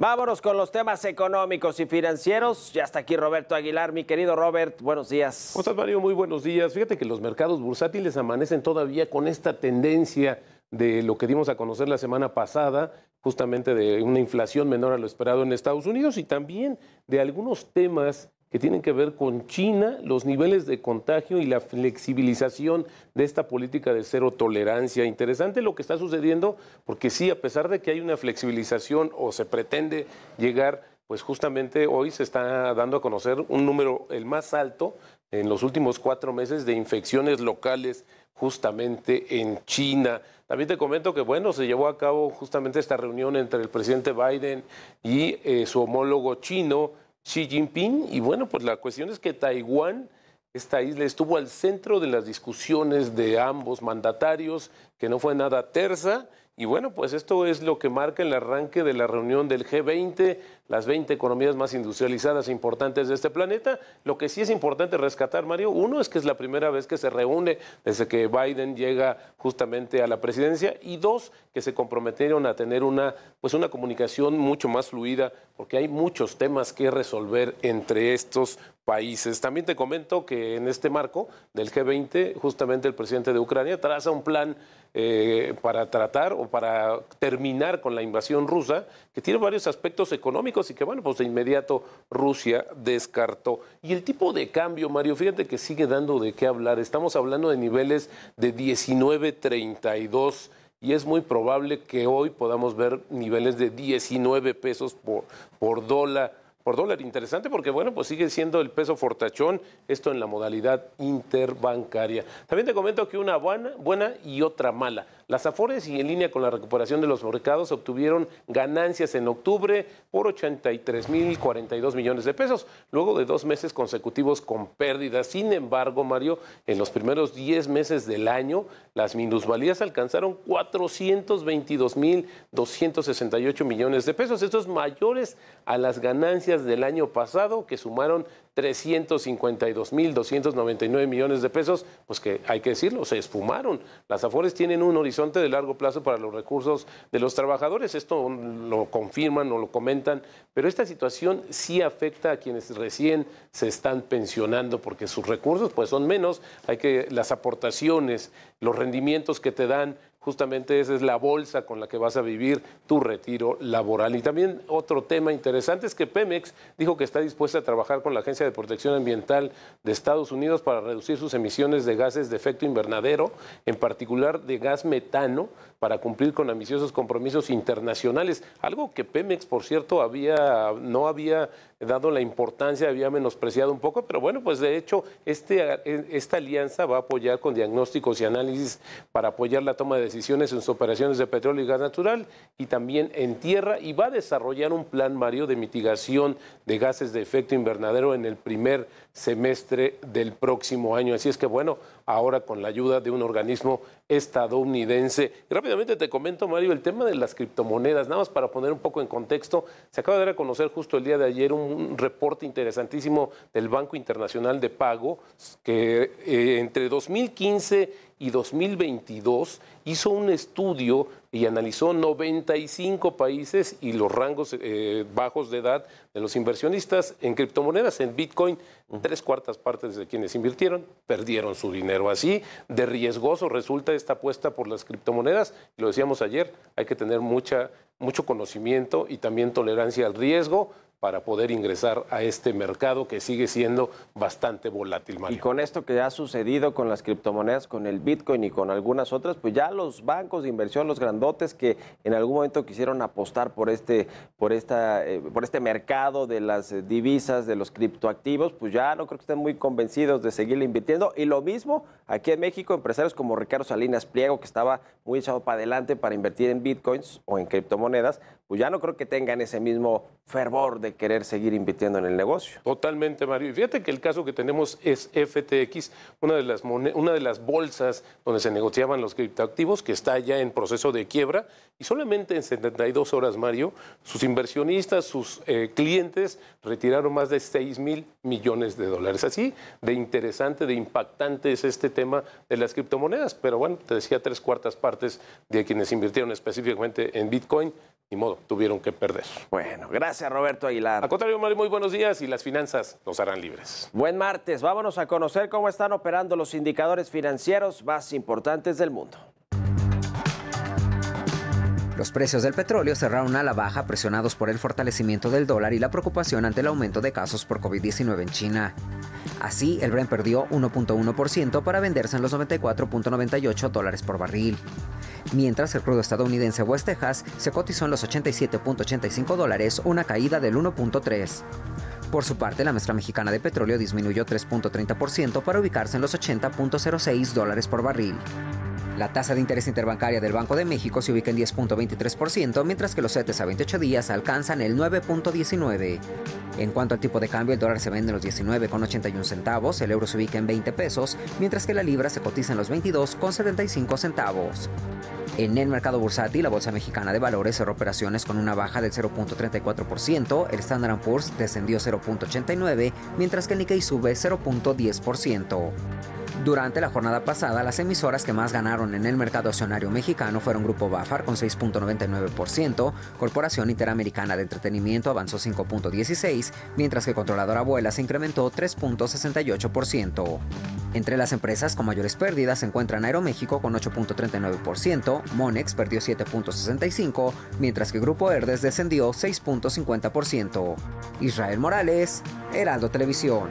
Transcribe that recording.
Vámonos con los temas económicos y financieros. Ya está aquí Roberto Aguilar, mi querido Robert, buenos días. ¿Cómo estás, Mario? Muy buenos días. Fíjate que los mercados bursátiles amanecen todavía con esta tendencia de lo que dimos a conocer la semana pasada, justamente de una inflación menor a lo esperado en Estados Unidos y también de algunos temas que tienen que ver con China, los niveles de contagio y la flexibilización de esta política de cero tolerancia. Interesante lo que está sucediendo, porque sí, a pesar de que hay una flexibilización o se pretende llegar, pues justamente hoy se está dando a conocer un número el más alto en los últimos cuatro meses de infecciones locales justamente en China. También te comento que, bueno, se llevó a cabo justamente esta reunión entre el presidente Biden y eh, su homólogo chino, Xi Jinping. Y bueno, pues la cuestión es que Taiwán, esta isla, estuvo al centro de las discusiones de ambos mandatarios, que no fue nada tersa. Y bueno, pues esto es lo que marca el arranque de la reunión del G20, las 20 economías más industrializadas e importantes de este planeta. Lo que sí es importante rescatar, Mario, uno es que es la primera vez que se reúne desde que Biden llega justamente a la presidencia y dos, que se comprometieron a tener una, pues una comunicación mucho más fluida porque hay muchos temas que resolver entre estos países. También te comento que en este marco del G20, justamente el presidente de Ucrania traza un plan eh, para tratar o para terminar con la invasión rusa, que tiene varios aspectos económicos y que, bueno, pues de inmediato Rusia descartó. Y el tipo de cambio, Mario, fíjate que sigue dando de qué hablar. Estamos hablando de niveles de 19.32 y es muy probable que hoy podamos ver niveles de 19 pesos por, por dólar por dólar. Interesante porque, bueno, pues sigue siendo el peso fortachón, esto en la modalidad interbancaria. También te comento que una buena, buena y otra mala. Las Afores y en línea con la recuperación de los mercados obtuvieron ganancias en octubre por 83.042 millones de pesos, luego de dos meses consecutivos con pérdidas. Sin embargo, Mario, en los primeros 10 meses del año, las minusvalías alcanzaron 422.268 millones de pesos. es mayores a las ganancias del año pasado que sumaron 352.299 millones de pesos, pues que hay que decirlo, se esfumaron. Las Afores tienen un horizonte de largo plazo para los recursos de los trabajadores, esto lo confirman o lo comentan, pero esta situación sí afecta a quienes recién se están pensionando porque sus recursos pues son menos, hay que las aportaciones, los rendimientos que te dan justamente esa es la bolsa con la que vas a vivir tu retiro laboral. Y también otro tema interesante es que Pemex dijo que está dispuesta a trabajar con la Agencia de Protección Ambiental de Estados Unidos para reducir sus emisiones de gases de efecto invernadero, en particular de gas metano, para cumplir con ambiciosos compromisos internacionales, algo que Pemex, por cierto, había no había dado la importancia, había menospreciado un poco, pero bueno, pues de hecho este, esta alianza va a apoyar con diagnósticos y análisis para apoyar la toma de decisiones en sus operaciones de petróleo y gas natural y también en tierra y va a desarrollar un plan, Mario, de mitigación de gases de efecto invernadero en el primer semestre del próximo año. Así es que bueno, ahora con la ayuda de un organismo estadounidense. rápidamente te comento, Mario, el tema de las criptomonedas, nada más para poner un poco en contexto, se acaba de dar a conocer justo el día de ayer un reporte interesantísimo del Banco Internacional de Pago que eh, entre 2015 y 2022 hizo un estudio y analizó 95 países y los rangos eh, bajos de edad de los inversionistas en criptomonedas, en Bitcoin. Tres cuartas partes de quienes invirtieron perdieron su dinero. Así de riesgoso resulta esta apuesta por las criptomonedas. Lo decíamos ayer, hay que tener mucha, mucho conocimiento y también tolerancia al riesgo para poder ingresar a este mercado que sigue siendo bastante volátil. Mario. Y con esto que ha sucedido con las criptomonedas, con el Bitcoin y con algunas otras, pues ya los bancos de inversión, los grandotes que en algún momento quisieron apostar por este, por esta, eh, por este mercado de las eh, divisas, de los criptoactivos, pues ya no creo que estén muy convencidos de seguir invirtiendo. Y lo mismo aquí en México, empresarios como Ricardo Salinas Pliego, que estaba muy echado para adelante para invertir en Bitcoins o en criptomonedas, pues ya no creo que tengan ese mismo fervor de querer seguir invirtiendo en el negocio. Totalmente, Mario. Y fíjate que el caso que tenemos es FTX, una de las, una de las bolsas donde se negociaban los criptoactivos, que está ya en proceso de quiebra, y solamente en 72 horas, Mario, sus inversionistas, sus eh, clientes retiraron más de 6 mil millones de dólares. Así de interesante, de impactante es este tema de las criptomonedas, pero bueno, te decía tres cuartas partes de quienes invirtieron específicamente en Bitcoin, ni modo tuvieron que perder. Bueno, gracias Roberto Aguilar. A contrario, muy buenos días y las finanzas nos harán libres. Buen martes, vámonos a conocer cómo están operando los indicadores financieros más importantes del mundo. Los precios del petróleo cerraron a la baja presionados por el fortalecimiento del dólar y la preocupación ante el aumento de casos por COVID-19 en China. Así, el Brent perdió 1.1% para venderse en los 94.98 dólares por barril mientras el crudo estadounidense West Texas se cotizó en los 87.85 dólares, una caída del 1.3. Por su parte, la mezcla mexicana de petróleo disminuyó 3.30% para ubicarse en los 80.06 dólares por barril. La tasa de interés interbancaria del Banco de México se ubica en 10.23%, mientras que los CETES a 28 días alcanzan el 9.19%. En cuanto al tipo de cambio, el dólar se vende en los 19,81 centavos, el euro se ubica en 20 pesos, mientras que la libra se cotiza en los 22,75 centavos. En el mercado bursátil, la Bolsa Mexicana de Valores cerró operaciones con una baja del 0.34%, el Standard Poor's descendió 0.89%, mientras que el Nikkei sube 0.10%. Durante la jornada pasada, las emisoras que más ganaron en el mercado accionario mexicano fueron Grupo Bafar con 6.99%, Corporación Interamericana de Entretenimiento avanzó 5.16%, mientras que Controladora Abuela se incrementó 3.68%. Entre las empresas con mayores pérdidas se encuentran Aeroméxico con 8.39%, Monex perdió 7.65%, mientras que Grupo Herdes descendió 6.50%. Israel Morales, Heraldo Televisión.